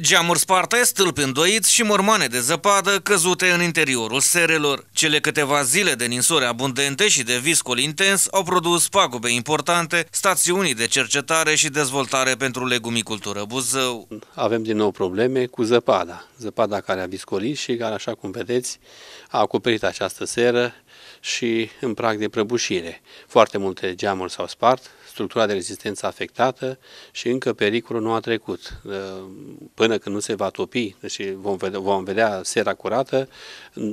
Geamuri sparte, stâlpi îndoiți și mormane de zăpadă căzute în interiorul serelor. Cele câteva zile de ninsori abundente și de viscol intens au produs pagube importante stațiunii de cercetare și dezvoltare pentru legumicultură Buzău. Avem din nou probleme cu zăpada. Zăpada care a viscolit și care, așa cum vedeți, a acoperit această seră și în prag de prăbușire. Foarte multe geamuri s-au spart, structura de rezistență afectată și încă pericolul nu a trecut. Ă, până când nu se va topi și vom vedea, vom vedea sera curată,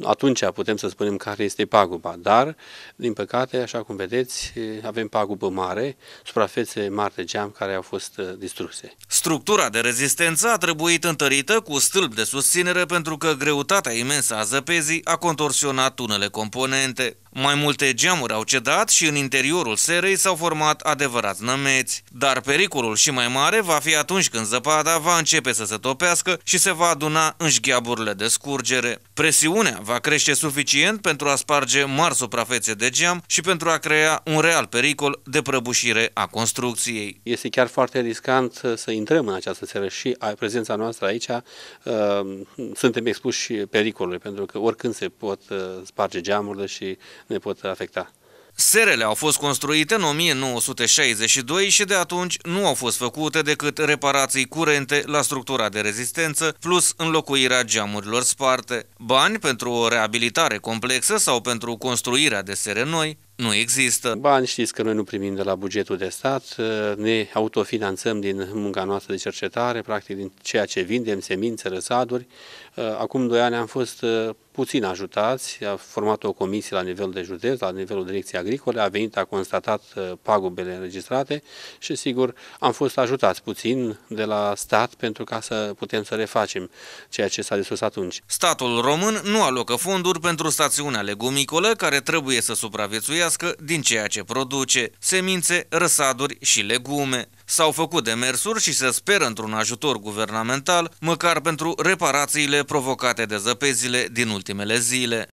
atunci putem să spunem care este paguba. Dar, din păcate, așa cum vedeți, avem pagubă mare, suprafețe mari de geam care au fost ă, distruse. Structura de rezistență a trebuit întărită cu stâlp de susținere pentru că greutatea imensă a zăpezii a contorsionat unele componente. Mai multe geamuri au cedat și în interiorul serei s-au format adevărați nămeți. Dar pericolul și mai mare va fi atunci când zăpada va începe să se topească și se va aduna în șgheaburile de scurgere. Presiunea va crește suficient pentru a sparge mari suprafețe de geam și pentru a crea un real pericol de prăbușire a construcției. Este chiar foarte riscant uh, să intrăm în această seră și prezența noastră aici uh, suntem expuși pericolului, pentru că oricând se pot uh, sparge geamurile și ne pot afecta. Serele au fost construite în 1962 și de atunci nu au fost făcute decât reparații curente la structura de rezistență, plus înlocuirea geamurilor sparte. Bani pentru o reabilitare complexă sau pentru construirea de sere noi nu există. Bani știți că noi nu primim de la bugetul de stat, ne autofinanțăm din munca noastră de cercetare, practic din ceea ce vindem, semințe, răsaduri. Acum doi ani am fost puțin ajutați, a format o comisie la nivelul de județ, la nivelul direcției agricole, a venit, a constatat uh, pagubele înregistrate și sigur am fost ajutați puțin de la stat pentru ca să putem să refacem ceea ce s-a distrus atunci. Statul român nu alocă fonduri pentru stațiunea legumicolă care trebuie să supraviețuiască din ceea ce produce, semințe, răsaduri și legume. S-au făcut demersuri și se speră într-un ajutor guvernamental, măcar pentru reparațiile provocate de zăpezile din ultimele zile.